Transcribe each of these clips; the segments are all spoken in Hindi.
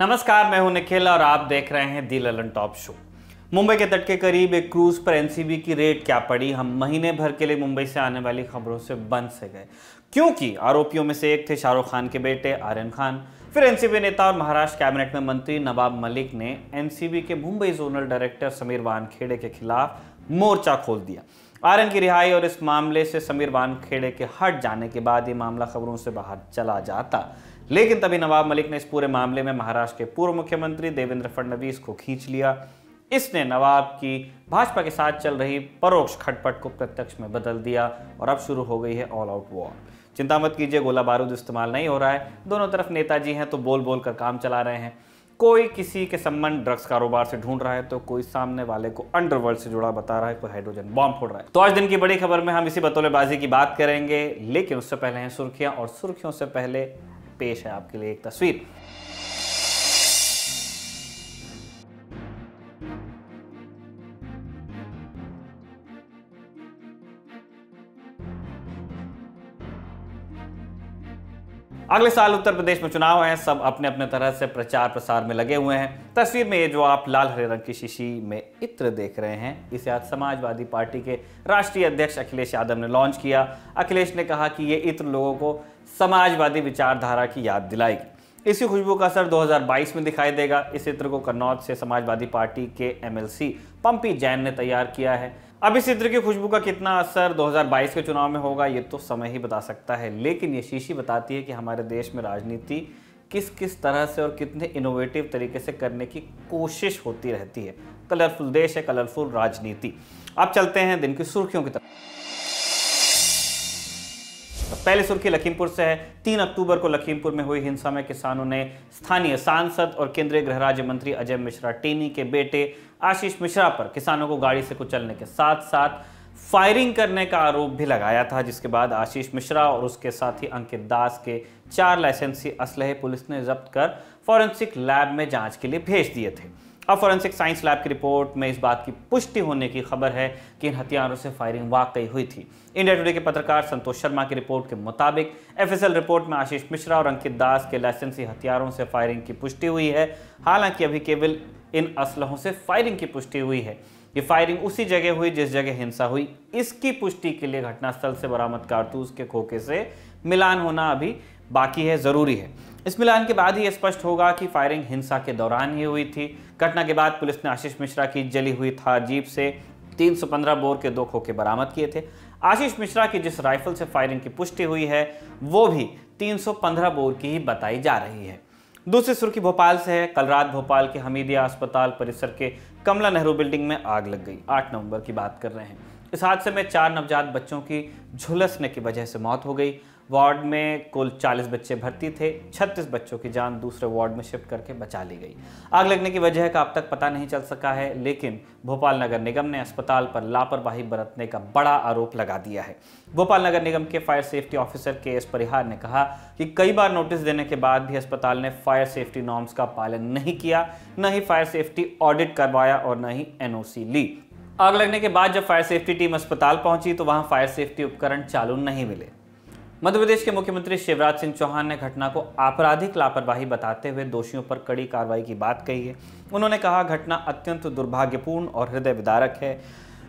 नमस्कार मैं हूं निखिल और आप देख रहे हैं the Lallan top show Mumbai के तट के करीब एक क्रूज पर एनसीबी की रेट क्या पड़ी हम महीने भर के लिए मुंबई से आने वाली खबरों से बंद से गए क्योंकि आरोपियों में से एक थे शाहरुख खान के बेटे आर्यन खान फिर एनसीबी नेता और महाराष्ट्र कैबिनेट में मंत्री नवाब मलिक ने एनसीबी के मुंबई जोनल डायरेक्टर समीर वानखेड़े के खिलाफ मोर्चा खोल दिया आर्यन की रिहाई और इस मामले से समीर वानखेड़े के हट जाने के बाद ये मामला खबरों से बाहर चला जाता लेकिन तभी नवाब मलिक ने इस पूरे मामले में महाराष्ट्र के पूर्व मुख्यमंत्री देवेंद्र फडणवीस को खींच लिया इसने नवाब की भाजपा के साथ चल रही परोक्ष खटपट को प्रत्यक्ष में बदल दिया और अब शुरू हो गई है ऑल आउट वॉर चिंता मत कीजिए गोला बारूद इस्तेमाल नहीं हो रहा है दोनों तरफ नेताजी हैं तो बोल बोल कर काम चला रहे हैं कोई किसी के संबंध ड्रग्स कारोबार से ढूंढ रहा है तो कोई सामने वाले को अंडरवर्ल्ड से जुड़ा बता रहा है कोई हाइड्रोजन बॉम्ब फोड़ रहा है तो आज दिन की बड़ी खबर में हम इसी बतौलेबाजी की बात करेंगे लेकिन उससे पहले हैं सुर्खियां और सुर्खियों से पहले पेश है आपके लिए एक तस्वीर अगले साल उत्तर प्रदेश में चुनाव हैं सब अपने अपने तरह से प्रचार प्रसार में लगे हुए हैं तस्वीर में ये जो आप लाल हरे रंग की शीशी में इत्र देख रहे हैं इसे आज समाजवादी पार्टी के राष्ट्रीय अध्यक्ष अखिलेश यादव ने लॉन्च किया अखिलेश ने कहा कि ये इत्र लोगों को समाजवादी विचारधारा की याद दिलाएगी इसी खुशबू का असर 2022 में दिखाई देगा इस चित्र को कन्नौज से समाजवादी पार्टी के एमएलसी पंपी जैन ने तैयार किया है अब इस चित्र की खुशबू का कितना असर 2022 के चुनाव में होगा ये तो समय ही बता सकता है लेकिन ये शीशी बताती है कि हमारे देश में राजनीति किस किस तरह से और कितने इनोवेटिव तरीके से करने की कोशिश होती रहती है कलरफुल देश है कलरफुल राजनीति अब चलते हैं दिन की सुर्खियों की तरफ तो पहले सुर्खी लखीमपुर से है तीन अक्टूबर को लखीमपुर में हुई हिंसा में किसानों ने स्थानीय सांसद और केंद्रीय गृह राज्य मंत्री अजय मिश्रा टेनी के बेटे आशीष मिश्रा पर किसानों को गाड़ी से कुचलने के साथ साथ फायरिंग करने का आरोप भी लगाया था जिसके बाद आशीष मिश्रा और उसके साथी अंकित दास के चार लाइसेंसी असलहे पुलिस ने जब्त कर फॉरेंसिक लैब में जांच के लिए भेज दिए थे अब फॉरेंसिक साइंस लैब की रिपोर्ट में इस बात की पुष्टि होने की खबर है कि इन हथियारों से फायरिंग वाकई हुई थी इंडिया टुडे के पत्रकार संतोष शर्मा की रिपोर्ट के मुताबिक एफएसएल रिपोर्ट में आशीष मिश्रा और अंकित दास के लाइसेंसी हथियारों से फायरिंग की पुष्टि हुई है हालांकि अभी केवल इन असलहों से फायरिंग की पुष्टि हुई है ये फायरिंग उसी जगह हुई जिस जगह हिंसा हुई इसकी पुष्टि के लिए घटनास्थल से बरामद कारतूस के खोखे से मिलान होना अभी बाकी है ज़रूरी है इस मिलान के बाद ही स्पष्ट होगा कि फायरिंग हिंसा के दौरान ही हुई थी घटना के बाद पुलिस ने आशीष मिश्रा की जली हुई थार जीप से 315 बोर के दो खोखे बरामद किए थे आशीष मिश्रा की जिस राइफल से फायरिंग की पुष्टि हुई है वो भी 315 बोर की ही बताई जा रही है दूसरी सुर्खी भोपाल से है कल रात भोपाल के हमीदिया अस्पताल परिसर के कमला नेहरू बिल्डिंग में आग लग गई आठ नवंबर की बात कर रहे हैं इस हादसे में चार नवजात बच्चों की झुलसने की वजह से मौत हो गई वार्ड में कुल 40 बच्चे भर्ती थे 36 बच्चों की जान दूसरे वार्ड में शिफ्ट करके बचा ली गई आग लगने की वजह का अब तक पता नहीं चल सका है लेकिन भोपाल नगर निगम ने अस्पताल पर लापरवाही बरतने का बड़ा आरोप लगा दिया है भोपाल नगर निगम के fire safety officer K S Parihar ने कहा कि कई बार नोटिस देने के बाद भी अस्पताल ने फायर सेफ्टी नॉर्म्स का पालन नहीं किया न ही फायर सेफ्टी ऑडिट करवाया और न ही एन ली आग लगने के बाद जब फायर सेफ्टी टीम अस्पताल पहुंची तो वहां फायर सेफ्टी उपकरण चालू नहीं मिले मध्य प्रदेश के मुख्यमंत्री शिवराज सिंह चौहान ने घटना को आपराधिक लापरवाही बताते हुए दोषियों पर कड़ी कार्रवाई की बात कही है उन्होंने कहा घटना अत्यंत दुर्भाग्यपूर्ण और हृदय विदारक है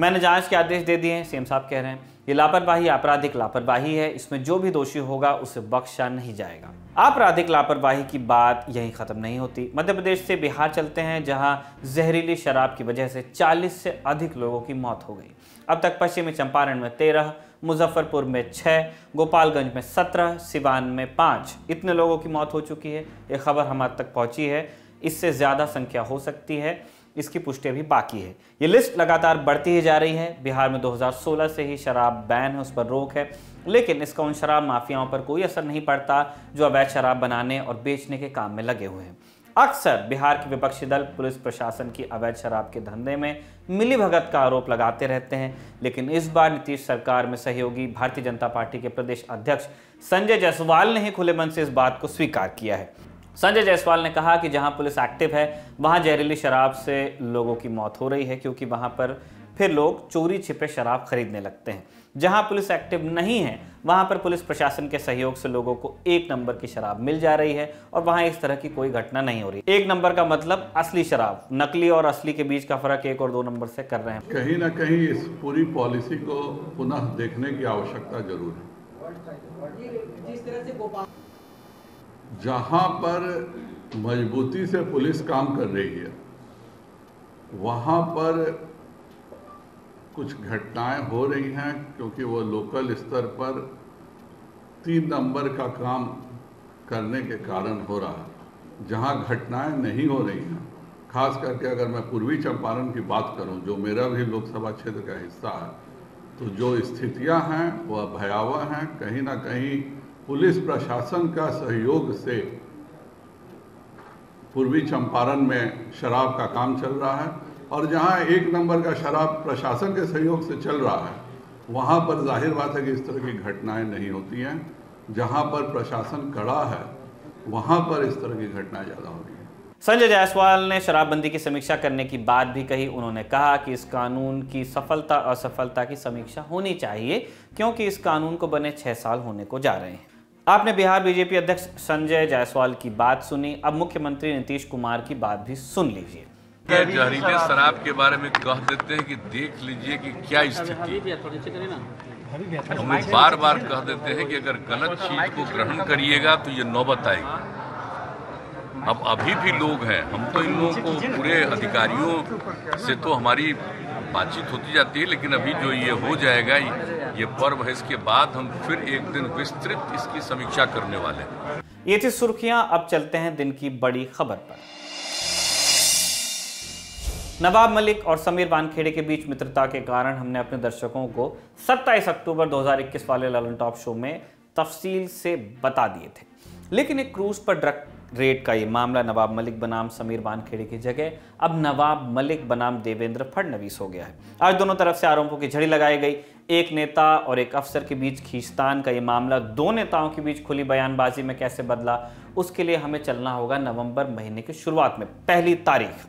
मैंने जांच के आदेश दे दिए हैं सीएम साहब कह रहे हैं ये लापरवाही आपराधिक लापरवाही है इसमें जो भी दोषी होगा उसे बख्शा नहीं जाएगा आपराधिक लापरवाही की बात यहीं खत्म नहीं होती मध्य प्रदेश से बिहार चलते हैं जहां जहरीली शराब की वजह से 40 से अधिक लोगों की मौत हो गई अब तक पश्चिमी चंपारण में तेरह मुजफ्फरपुर में छः गोपालगंज में सत्रह सिवान में पाँच इतने लोगों की मौत हो चुकी है ये खबर हमारे तक पहुंची है इससे ज़्यादा संख्या हो सकती है इसकी पुष्टि भी बाकी है ये लिस्ट लगातार बढ़ती ही जा रही है बिहार में 2016 से ही शराब बैन है उस पर रोक है लेकिन इसका उन शराब माफियाओं पर कोई असर नहीं पड़ता जो अवैध शराब बनाने और बेचने के काम में लगे हुए हैं अक्सर बिहार के विपक्षी दल पुलिस प्रशासन की अवैध शराब के धंधे में मिलीभगत का आरोप लगाते रहते हैं लेकिन इस बार नीतीश सरकार में सहयोगी भारतीय जनता पार्टी के प्रदेश अध्यक्ष संजय जायसवाल ने ही खुले मन से इस बात को स्वीकार किया है संजय जायसवाल ने कहा कि जहां पुलिस एक्टिव है वहां जहरीली शराब से लोगों की मौत हो रही है क्योंकि वहां पर फिर लोग चोरी छिपे शराब खरीदने लगते हैं जहां पुलिस एक्टिव नहीं है वहां पर पुलिस प्रशासन के सहयोग से लोगों को एक नंबर की शराब मिल जा रही है और वहां इस तरह की कोई घटना नहीं हो रही एक नंबर का मतलब असली शराब नकली और असली के बीच का फर्क एक और दो नंबर से कर रहे हैं कहीं ना कहीं इस पूरी पॉलिसी को पुनः देखने की आवश्यकता जरूर है जहां पर मजबूती से पुलिस काम कर रही है वहां पर कुछ घटनाएं हो रही हैं क्योंकि वो लोकल स्तर पर तीन नंबर का काम करने के कारण हो रहा है जहाँ घटनाएं नहीं हो रही हैं खास करके अगर मैं पूर्वी चंपारण की बात करूं जो मेरा भी लोकसभा क्षेत्र का हिस्सा है तो जो स्थितियां हैं वह भयावह हैं कहीं ना कहीं पुलिस प्रशासन का सहयोग से पूर्वी चंपारण में शराब का काम चल रहा है और जहाँ एक नंबर का शराब प्रशासन के सहयोग से चल रहा है वहाँ पर जाहिर बात है कि इस तरह की घटनाएं नहीं होती हैं जहाँ पर प्रशासन कड़ा है वहाँ पर इस तरह की घटनाएं ज़्यादा होती हैं संजय जायसवाल ने शराबबंदी की समीक्षा करने की बात भी कही उन्होंने कहा कि इस कानून की सफलता असफलता की समीक्षा होनी चाहिए क्योंकि इस कानून को बने छः साल होने को जा रहे हैं आपने बिहार बीजेपी अध्यक्ष संजय जायसवाल की बात सुनी अब मुख्यमंत्री नीतीश कुमार की बात भी सुन लीजिए जहरीले तो शराब के बारे में कह देते हैं कि देख लीजिए कि क्या स्थिति हमें बार बार कह देते हैं कि अगर गलत चीज को ग्रहण करिएगा तो ये नौबत आएगी अब अभी भी लोग हैं हम तो इन लोगों को पूरे अधिकारियों से तो हमारी बातचीत होती जाती है लेकिन अभी जो ये हो जाएगा ये पर्व है इसके बाद हम फिर एक दिन विस्तृत इसकी समीक्षा करने वाले हैं ये थी सुर्खियां अब चलते हैं दिन की बड़ी खबर पर नवाब मलिक और समीर वानखेड़े के बीच मित्रता के कारण हमने अपने दर्शकों को 27 अक्टूबर 2021 वाले ललन टॉप शो में तफसील से बता दिए थे लेकिन एक क्रूज पर ड्रग रेड का ये मामला नवाब मलिक बनाम समीर वानखेड़े की जगह अब नवाब मलिक बनाम देवेंद्र फडणवीस हो गया है आज दोनों तरफ से आरोपों की झड़ी लगाई गई एक नेता और एक अफसर के बीच खींचतान का ये मामला दो नेताओं के बीच खुली बयानबाजी में कैसे बदला उसके लिए हमें चलना होगा नवंबर महीने की शुरुआत में पहली तारीख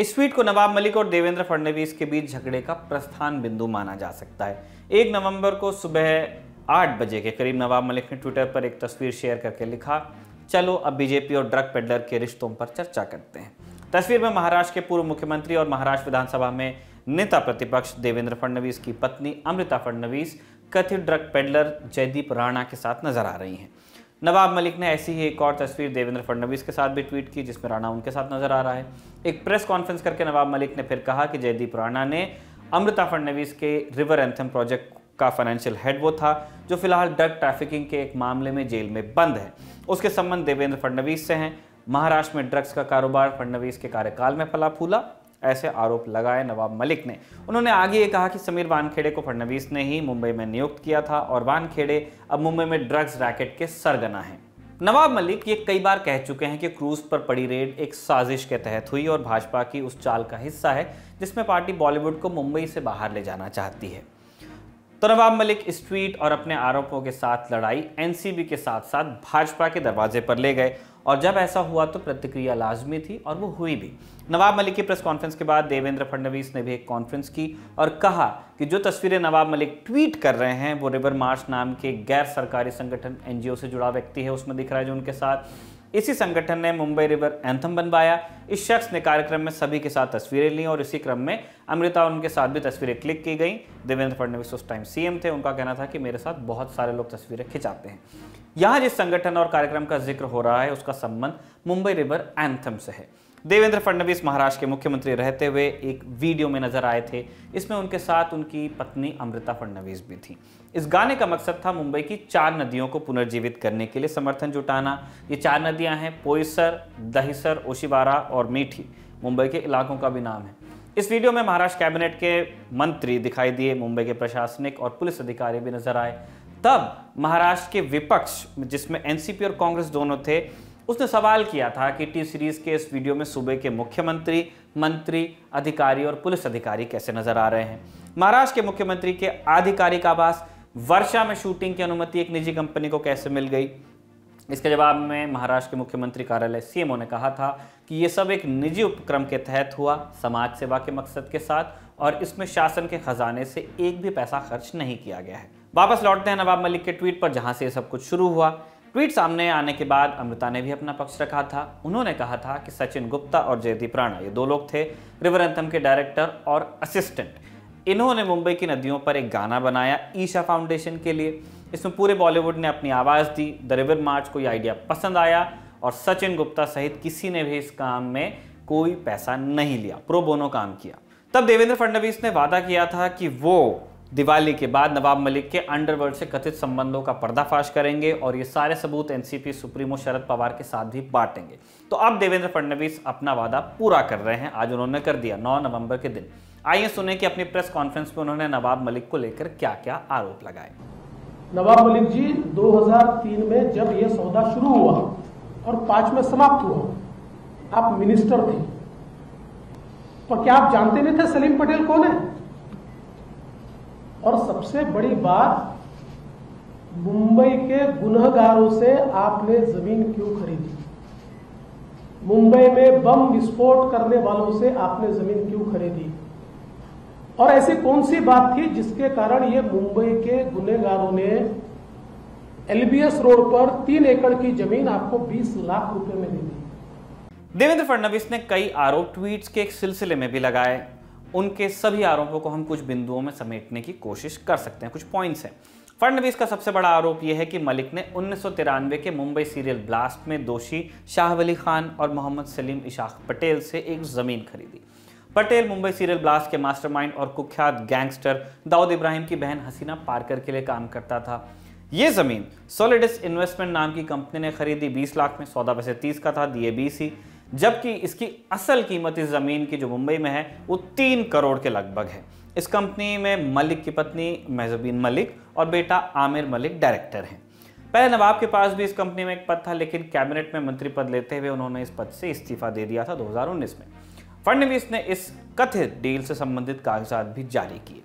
इस ट्वीट को नवाब मलिक और देवेंद्र फडणवीस के बीच झगड़े का प्रस्थान बिंदु माना जा सकता है एक नवंबर को सुबह आठ बजे के करीब नवाब मलिक ने ट्विटर पर एक तस्वीर शेयर करके लिखा चलो अब बीजेपी और ड्रग पेडलर के रिश्तों पर चर्चा करते हैं तस्वीर में महाराष्ट्र के पूर्व मुख्यमंत्री और महाराष्ट्र विधानसभा में नेता प्रतिपक्ष देवेंद्र फडणवीस की पत्नी अमृता फडणवीस कथित ड्रग पेडलर जयदीप राणा के साथ नजर आ रही हैं नवाब मलिक ने ऐसी ही एक और तस्वीर देवेंद्र फडणवीस के साथ भी ट्वीट की जिसमें राणा उनके साथ नजर आ रहा है एक प्रेस कॉन्फ्रेंस करके नवाब मलिक ने फिर कहा कि जयदीप राणा ने अमृता फडनवीस के रिवर एंथम प्रोजेक्ट का फाइनेंशियल हेड वो था जो फिलहाल ड्रग ट्रैफिकिंग के एक मामले में जेल में बंद है उसके संबंध देवेंद्र फडनवीस से हैं महाराष्ट्र में ड्रग्स का कारोबार फडनवीस के कार्यकाल में फला फूला ऐसे आरोप लगाए नवाब मलिक ने उन्होंने आगे ये कहा कि समीर वानखेड़े को फडनवीस ने ही मुंबई में नियुक्त किया था और वानखेड़े अब मुंबई में ड्रग्स रैकेट के सरगना हैं नवाब मलिक ये कई बार कह चुके हैं कि क्रूज पर पड़ी रेड एक साजिश के तहत हुई और भाजपा की उस चाल का हिस्सा है जिसमें पार्टी बॉलीवुड को मुंबई से बाहर ले जाना चाहती है तो नवाब मलिक इस ट्वीट और अपने आरोपों के साथ लड़ाई एनसीबी के साथ साथ भाजपा के दरवाजे पर ले गए और जब ऐसा हुआ तो प्रतिक्रिया लाजमी थी और वो हुई भी नवाब मलिक की प्रेस कॉन्फ्रेंस के बाद देवेंद्र फडणवीस ने भी एक कॉन्फ्रेंस की और कहा कि जो तस्वीरें नवाब मलिक ट्वीट कर रहे हैं वो रिवर मार्च नाम के गैर सरकारी संगठन एन से जुड़ा व्यक्ति है उसमें दिख रहा है जो उनके साथ इसी संगठन ने मुंबई रिवर एंथम बनवाया इस शख्स ने कार्यक्रम में सभी के साथ तस्वीरें ली और इसी क्रम में अमृता और उनके साथ भी तस्वीरें क्लिक की गई देवेंद्र फडणवीस उस टाइम सीएम थे उनका कहना था कि मेरे साथ बहुत सारे लोग तस्वीरें खिंचाते हैं यहाँ जिस संगठन और कार्यक्रम का जिक्र हो रहा है उसका संबंध मुंबई रिवर एंथम से है देवेंद्र फडणवीस महाराष्ट्र के मुख्यमंत्री रहते हुए एक वीडियो में नजर आए थे इसमें उनके साथ उनकी पत्नी अमृता फडणवीस भी थी इस गाने का मकसद था मुंबई की चार नदियों को पुनर्जीवित करने के लिए समर्थन जुटाना ये चार नदियां हैं पोईसर दहिसर ओशिवारा और मीठी मुंबई के इलाकों का भी नाम है इस वीडियो में महाराष्ट्र कैबिनेट के मंत्री दिखाई दिए मुंबई के प्रशासनिक और पुलिस अधिकारी भी नजर आए तब महाराष्ट्र के विपक्ष जिसमें एनसीपी और कांग्रेस दोनों थे उसने सवाल किया था कि टी सीरीज के इस वीडियो में सूबे के मुख्यमंत्री मंत्री अधिकारी और पुलिस अधिकारी कैसे नजर आ रहे हैं महाराष्ट्र के मुख्यमंत्री के आधिकारिक आवास वर्षा में शूटिंग की अनुमति एक निजी कंपनी को कैसे मिल गई इसके जवाब में महाराष्ट्र के मुख्यमंत्री कार्यालय सीएमओ ने कहा था कि ये सब एक निजी उपक्रम के तहत हुआ समाज सेवा के मकसद के साथ और इसमें शासन के खजाने से एक भी पैसा खर्च नहीं किया गया है वापस लौटते हैं नवाब मलिक के ट्वीट पर जहां से ये सब कुछ शुरू हुआ ट्वीट सामने आने के बाद अमृता ने भी अपना पक्ष रखा था उन्होंने कहा था कि सचिन गुप्ता और जयदीप राणा ये दो लोग थे रिवर एंथम के डायरेक्टर और असिस्टेंट इन्होंने मुंबई की नदियों पर एक गाना बनाया ईशा फाउंडेशन के लिए इसमें पूरे बॉलीवुड ने अपनी आवाज़ दी द रिवर मार्च को ये आइडिया पसंद आया और सचिन गुप्ता सहित किसी ने भी इस काम में कोई पैसा नहीं लिया प्रो बोनो काम किया तब देवेंद्र फडणवीस ने वादा किया था कि वो दिवाली के बाद नवाब मलिक के अंडरवर्ल्ड से कथित संबंधों का पर्दाफाश करेंगे और ये सारे सबूत एनसीपी सुप्रीमो शरद पवार के साथ भी बांटेंगे तो अब देवेंद्र फडणवीस अपना वादा पूरा कर रहे हैं आज उन्होंने कर दिया 9 नवंबर के दिन आइए सुने कि अपनी प्रेस कॉन्फ्रेंस में उन्होंने नवाब मलिक को लेकर क्या क्या आरोप लगाए नवाब मलिक जी दो में जब यह सौदा शुरू हुआ और पांच में समाप्त हुआ आप मिनिस्टर थे तो क्या आप जानते नहीं थे सलीम पटेल कौन है और सबसे बड़ी बात मुंबई के गुनहगारों से आपने जमीन क्यों खरीदी मुंबई में बम विस्फोट करने वालों से आपने जमीन क्यों खरीदी और ऐसी कौन सी बात थी जिसके कारण ये मुंबई के गुनेगारों ने एलबीएस रोड पर तीन एकड़ की जमीन आपको 20 लाख रुपए में दे दी देवेंद्र फडणवीस ने कई आरोप ट्वीट्स के एक सिलसिले में भी लगाए उनके सभी आरोपों को हम कुछ बिंदुओं में समेटने की कोशिश कर सकते हैं कुछ पॉइंट्स हैं फडनवीस का सबसे बड़ा आरोप यह है कि मलिक ने उन्नीस के मुंबई सीरियल ब्लास्ट में दोषी शाह वली खान और मोहम्मद सलीम इशाक पटेल से एक ज़मीन खरीदी पटेल मुंबई सीरियल ब्लास्ट के मास्टरमाइंड और कुख्यात गैंगस्टर दाऊद इब्राहिम की बहन हसीना पार्कर के लिए काम करता था ये ज़मीन सोलिडिस इन्वेस्टमेंट नाम की कंपनी ने खरीदी 20 लाख में सौदा वैसे 30 का था दिए बीस ही जबकि इसकी असल कीमत इस ज़मीन की जो मुंबई में है वो तीन करोड़ के लगभग है इस कंपनी में मलिक की पत्नी महजबीन मलिक और बेटा आमिर मलिक डायरेक्टर हैं पहले नवाब के पास भी इस कंपनी में एक पद था लेकिन कैबिनेट में मंत्री पद लेते हुए उन्होंने इस पद से इस्तीफा दे दिया था 2019 में फडनवीस ने इस कथित डील से संबंधित कागजात भी जारी किए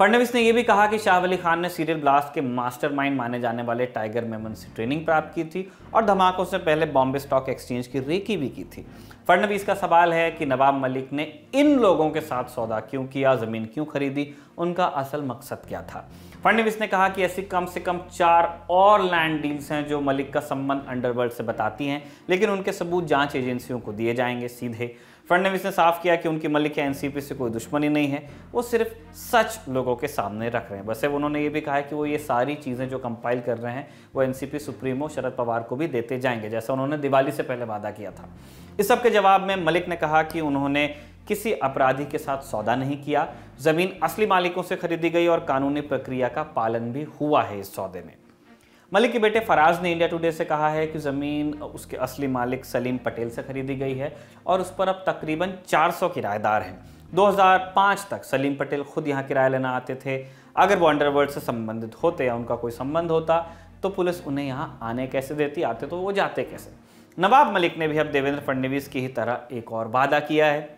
फडनवीस ने यह भी कहा कि शाह अली खान ने सीरियल ब्लास्ट के मास्टरमाइंड माने जाने वाले टाइगर मेमन से ट्रेनिंग प्राप्त की थी और धमाकों से पहले बॉम्बे स्टॉक एक्सचेंज की रेकी भी की थी फडनवीस का सवाल है कि नवाब मलिक ने इन लोगों के साथ सौदा क्यों किया ज़मीन क्यों खरीदी उनका असल मकसद क्या था फडनवीस ने कहा कि ऐसी कम से कम चार और लैंड डील्स हैं जो मलिक का संबंध अंडरवर्ल्ड से बताती हैं लेकिन उनके सबूत जांच एजेंसियों को दिए जाएंगे सीधे फडनवीस ने साफ किया कि उनकी मलिक या एनसीपी से कोई दुश्मनी नहीं है वो सिर्फ सच लोगों के सामने रख रहे हैं वैसे उन्होंने ये भी कहा है कि वो ये सारी चीज़ें जो कंपाइल कर रहे हैं वो एनसीपी सुप्रीमो शरद पवार को भी देते जाएंगे जैसा उन्होंने दिवाली से पहले वादा किया था इस सब के जवाब में मलिक ने कहा कि उन्होंने किसी अपराधी के साथ सौदा नहीं किया जमीन असली मालिकों से खरीदी गई और कानूनी प्रक्रिया का पालन भी हुआ है इस सौदे में मलिक के बेटे फराज ने इंडिया टुडे से कहा है कि ज़मीन उसके असली मालिक सलीम पटेल से खरीदी गई है और उस पर अब तकरीबन 400 किराएदार हैं 2005 तक सलीम पटेल खुद यहाँ किराया लेना आते थे अगर वो अंडरवर्ल्ड से संबंधित होते या उनका कोई संबंध होता तो पुलिस उन्हें यहाँ आने कैसे देती आते तो वो जाते कैसे नवाब मलिक ने भी अब देवेंद्र फडणवीस की ही तरह एक और वादा किया है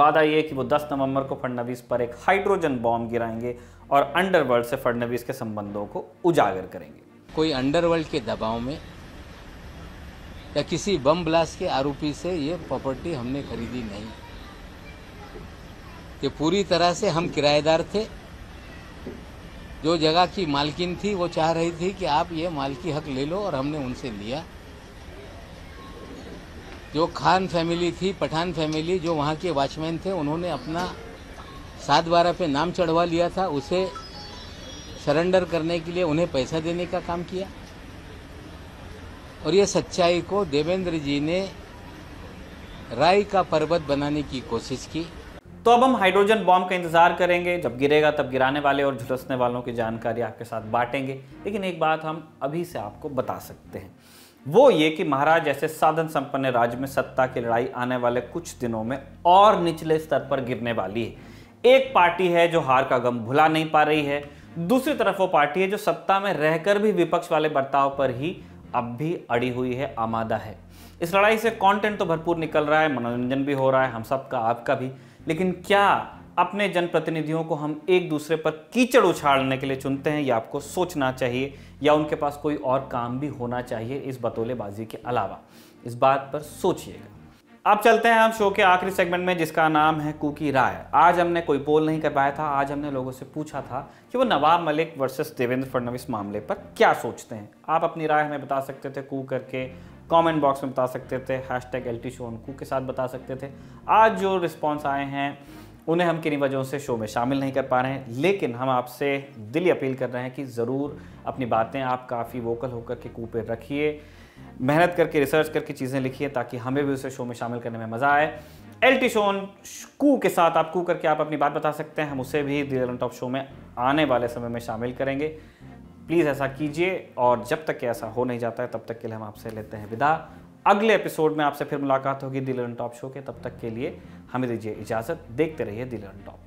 वादा ये कि वो 10 नवंबर को फडनवीस पर एक हाइड्रोजन बॉम्ब गिराएंगे और अंडरवर्ल्ड से फडनवीस के संबंधों को उजागर करेंगे कोई अंडरवर्ल्ड के दबाव में या किसी बम ब्लास्ट के आरोपी से ये प्रॉपर्टी हमने खरीदी नहीं ये पूरी तरह से हम किराएदार थे जो जगह की मालकिन थी वो चाह रही थी कि आप ये मालकी हक ले लो और हमने उनसे लिया जो खान फैमिली थी पठान फैमिली जो वहाँ के वॉचमैन थे उन्होंने अपना सात बारह पे नाम चढ़वा लिया था उसे सरेंडर करने के लिए उन्हें पैसा देने का काम किया और यह सच्चाई को देवेंद्र जी ने राय का पर्वत बनाने की कोशिश की तो अब हम हाइड्रोजन बॉम्ब का इंतजार करेंगे जब गिरेगा तब गिराने वाले और झुलसने वालों की जानकारी आपके साथ बांटेंगे लेकिन एक बात हम अभी से आपको बता सकते हैं वो ये कि महाराज जैसे साधन संपन्न राज्य में सत्ता की लड़ाई आने वाले कुछ दिनों में और निचले स्तर पर गिरने वाली है एक पार्टी है जो हार का गम भुला नहीं पा रही है दूसरी तरफ वो पार्टी है जो सत्ता में रहकर भी विपक्ष वाले बर्ताव पर ही अब भी अड़ी हुई है आमादा है इस लड़ाई से कंटेंट तो भरपूर निकल रहा है मनोरंजन भी हो रहा है हम सब का आपका भी लेकिन क्या अपने जनप्रतिनिधियों को हम एक दूसरे पर कीचड़ उछाड़ने के लिए चुनते हैं या आपको सोचना चाहिए या उनके पास कोई और काम भी होना चाहिए इस बतौलेबाजी के अलावा इस बात पर सोचिएगा अब चलते हैं हम शो के आखिरी सेगमेंट में जिसका नाम है कुकी राय आज हमने कोई पोल नहीं करवाया था आज हमने लोगों से पूछा था कि वो नवाब मलिक वर्सेस देवेंद्र फडणवीस मामले पर क्या सोचते हैं आप अपनी राय हमें बता सकते थे कू करके कमेंट बॉक्स में बता सकते थे hashtag L T show Koo के साथ बता सकते थे आज जो रिस्पॉन्स आए हैं उन्हें हम किन्हीं वजहों से शो में शामिल नहीं कर पा रहे हैं लेकिन हम आपसे दिली अपील कर रहे हैं कि ज़रूर अपनी बातें आप काफ़ी वोकल होकर के कूपे रखिए मेहनत करके रिसर्च करके चीज़ें लिखिए ताकि हमें भी उसे शो में शामिल करने में मज़ा आए एल टी शोन कू के साथ आप कू करके आप अपनी बात बता सकते हैं हम उसे भी दिल टॉप शो में आने वाले समय में शामिल करेंगे प्लीज़ ऐसा कीजिए और जब तक ऐसा हो नहीं जाता है तब तक के लिए हम आपसे लेते हैं विदा अगले एपिसोड में आपसे फिर मुलाकात होगी दिल टॉप शो के तब तक के लिए हमें दीजिए इजाज़त देखते रहिए दिल टॉप